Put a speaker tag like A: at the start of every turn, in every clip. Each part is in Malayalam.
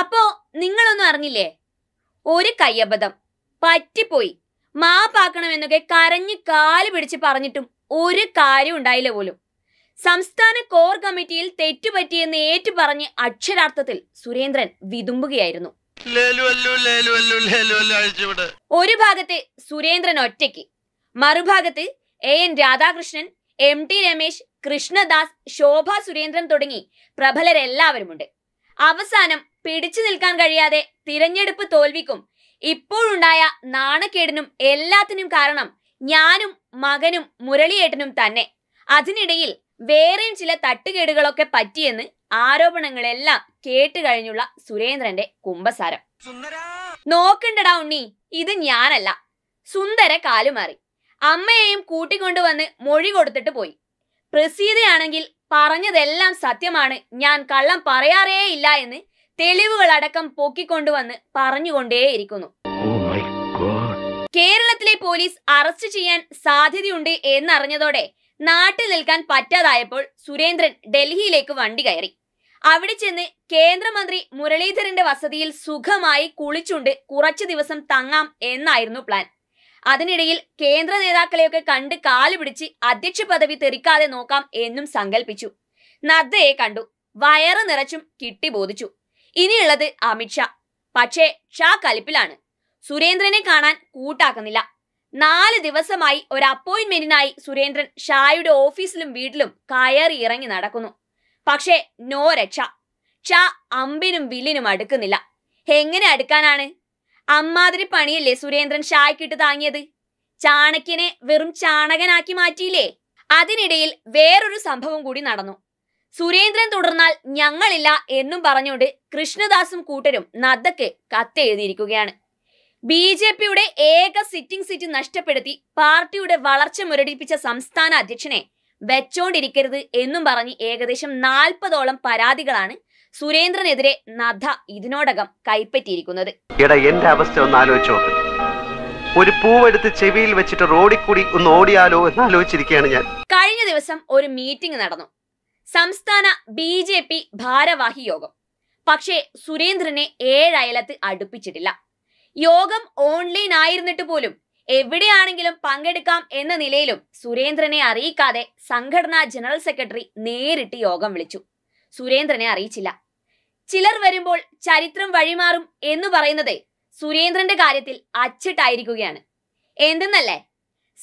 A: അപ്പോ നിങ്ങളൊന്നും അറിഞ്ഞില്ലേ ഒരു കയ്യബദ്ധം പറ്റിപ്പോയി മാപ്പാക്കണമെന്നൊക്കെ കരഞ്ഞ് കാല് പിടിച്ച് പറഞ്ഞിട്ടും ഒരു കാര്യം ഉണ്ടായില്ല പോലും സംസ്ഥാന കോർ കമ്മിറ്റിയിൽ തെറ്റുപറ്റിയെന്ന് ഏറ്റു പറഞ്ഞ് അക്ഷരാർത്ഥത്തിൽ സുരേന്ദ്രൻ വിതുമ്പുകയായിരുന്നു ഒരു ഭാഗത്ത് സുരേന്ദ്രൻ ഒറ്റയ്ക്ക് മറുഭാഗത്ത് A N Radhakrishnan M T Ramesh Krishnadas Shobha Surendran തുടങ്ങി പ്രബലരെല്ലാവരുമുണ്ട് അവസാനം പിടിച്ചു നിൽക്കാൻ കഴിയാതെ തിരഞ്ഞെടുപ്പ് തോൽവിക്കും ഇപ്പോഴുണ്ടായ നാണക്കേടിനും എല്ലാത്തിനും കാരണം ഞാനും മകനും മുരളിയേട്ടനും തന്നെ അതിനിടയിൽ വേറെയും ചില തട്ടുകേടുകളൊക്കെ പറ്റിയെന്ന് ആരോപണങ്ങളെല്ലാം കേട്ട് കഴിഞ്ഞുള്ള സുരേന്ദ്രന്റെ കുംഭസാരം നോക്കണ്ടടാ ഉണ്ണി ഇത് ഞാനല്ല സുന്ദര കാലുമാറി അമ്മയെയും കൂട്ടിക്കൊണ്ടുവന്ന് മൊഴി കൊടുത്തിട്ട് പോയി പ്രസീതയാണെങ്കിൽ പറഞ്ഞതെല്ലാം സത്യമാണ് ഞാൻ കള്ളം പറയാറേ ഇല്ല എന്ന് തെളിവുകളടക്കം പൊക്കിക്കൊണ്ടുവന്ന് പറഞ്ഞുകൊണ്ടേയിരിക്കുന്നു oh കേരളത്തിലെ പോലീസ് അറസ്റ്റ് ചെയ്യാൻ സാധ്യതയുണ്ട് എന്നറിഞ്ഞതോടെ നാട്ടിൽ നിൽക്കാൻ പറ്റാതായപ്പോൾ സുരേന്ദ്രൻ ഡൽഹിയിലേക്ക് വണ്ടി കയറി അവിടെ ചെന്ന് കേന്ദ്രമന്ത്രി മുരളീധരന്റെ വസതിയിൽ സുഖമായി കുളിച്ചുണ്ട് കുറച്ചു ദിവസം തങ്ങാം എന്നായിരുന്നു പ്ലാൻ അതിനിടയിൽ കേന്ദ്ര നേതാക്കളെയൊക്കെ കണ്ട് കാലുപിടിച്ച് അധ്യക്ഷ പദവി തെറിക്കാതെ നോക്കാം എന്നും സങ്കല്പിച്ചു നദ്ദയെ കണ്ടു വയറ് നിറച്ചും കിട്ടി ബോധിച്ചു ഇനിയുള്ളത് അമിത്ഷാ പക്ഷേ ഷാ കലിപ്പിലാണ് സുരേന്ദ്രനെ കാണാൻ കൂട്ടാക്കുന്നില്ല നാല് ദിവസമായി ഒരു അപ്പോയിന്റ്മെന്റിനായി സുരേന്ദ്രൻ ഷായുടെ ഓഫീസിലും വീട്ടിലും കയറി ഇറങ്ങി നടക്കുന്നു പക്ഷേ നോ രക്ഷ ഷാ അമ്പിനും വില്ലിനും അടുക്കുന്നില്ല എങ്ങനെ അടുക്കാനാണ് അമ്മാതിരി പണിയല്ലേ സുരേന്ദ്രൻ ഷായ്ക്കിട്ട് താങ്ങിയത് ചാണകനെ വെറും ചാണകനാക്കി മാറ്റിയില്ലേ അതിനിടയിൽ വേറൊരു സംഭവം കൂടി നടന്നു സുരേന്ദ്രൻ തുടർന്നാൽ ഞങ്ങളില്ല എന്നും പറഞ്ഞുകൊണ്ട് കൃഷ്ണദാസും കൂട്ടരും നദ്ദക്ക് കത്തെഴുതിയിരിക്കുകയാണ് ബി ജെ പിയുടെ ഏക സിറ്റിംഗ് സീറ്റ് നഷ്ടപ്പെടുത്തി പാർട്ടിയുടെ വളർച്ച മുരടിപ്പിച്ച സംസ്ഥാന അധ്യക്ഷനെ വെച്ചോണ്ടിരിക്കരുത് എന്നും പറഞ്ഞ് ഏകദേശം നാൽപ്പതോളം പരാതികളാണ് സുരേന്ദ്രനെതിരെ നഥ ഇതിനോടകം കൈപ്പറ്റിയിരിക്കുന്നത് എടാ എന്റെ അവസ്ഥ ഒന്ന് ആലോചിച്ചോ ഒരു പൂവെടുത്ത് ചെവിയിൽ വെച്ചിട്ട് റോഡിൽ കൂടി ഒന്ന് ഓടിയാലോ എന്ന് ആലോചിച്ചിരിക്കുകയാണ് ഞാൻ കഴിഞ്ഞ ദിവസം ഒരു മീറ്റിംഗ് നടന്നു സംസ്ഥാന ബി ജെ പി ഭാരവാഹി യോഗം പക്ഷേ സുരേന്ദ്രനെ ഏഴയലത്ത് അടുപ്പിച്ചിട്ടില്ല യോഗം ഓൺലൈൻ ആയിരുന്നിട്ട് പോലും എവിടെയാണെങ്കിലും പങ്കെടുക്കാം എന്ന നിലയിലും സുരേന്ദ്രനെ അറിയിക്കാതെ സംഘടനാ ജനറൽ സെക്രട്ടറി നേരിട്ട് യോഗം വിളിച്ചു സുരേന്ദ്രനെ അറിയിച്ചില്ല ചിലർ വരുമ്പോൾ ചരിത്രം വഴിമാറും എന്ന് പറയുന്നത് സുരേന്ദ്രന്റെ കാര്യത്തിൽ അച്ചിട്ടായിരിക്കുകയാണ് എന്തെന്നല്ലേ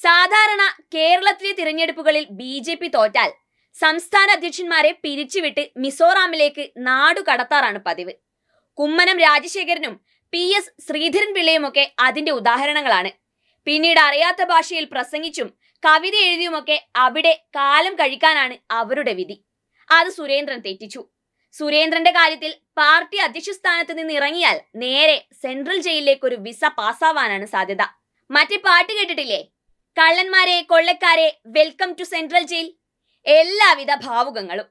A: സാധാരണ കേരളത്തിലെ തിരഞ്ഞെടുപ്പുകളിൽ ബി ജെ പി തോറ്റാൽ സംസ്ഥാന അധ്യക്ഷന്മാരെ പിരിച്ചുവിട്ട് മിസോറാമിലേക്ക് നാടു കടത്താറാണ് പതിവ് കുമ്മനം രാജശേഖരനും പി എസ് ശ്രീധരൻ പിള്ളയുമൊക്കെ അതിന്റെ ഉദാഹരണങ്ങളാണ് പിന്നീട് അറിയാത്ത ഭാഷയിൽ പ്രസംഗിച്ചും കവിത എഴുതിയുമൊക്കെ അവിടെ കാലം കഴിക്കാനാണ് അവരുടെ വിധി അത് സുരേന്ദ്രൻ തെറ്റിച്ചു സുരേന്ദ്രന്റെ കാര്യത്തിൽ പാർട്ടി അധ്യക്ഷ സ്ഥാനത്ത് നിന്ന് ഇറങ്ങിയാൽ നേരെ സെൻട്രൽ ജയിലിലേക്ക് ഒരു വിസ പാസ്സാവാനാണ് സാധ്യത മറ്റേ പാട്ട് കേട്ടിട്ടില്ലേ കള്ളന്മാരെ കൊള്ളക്കാരെ വെൽക്കം ടു സെൻട്രൽ ജയിൽ എല്ലാവിധ ഭാവുകങ്ങളും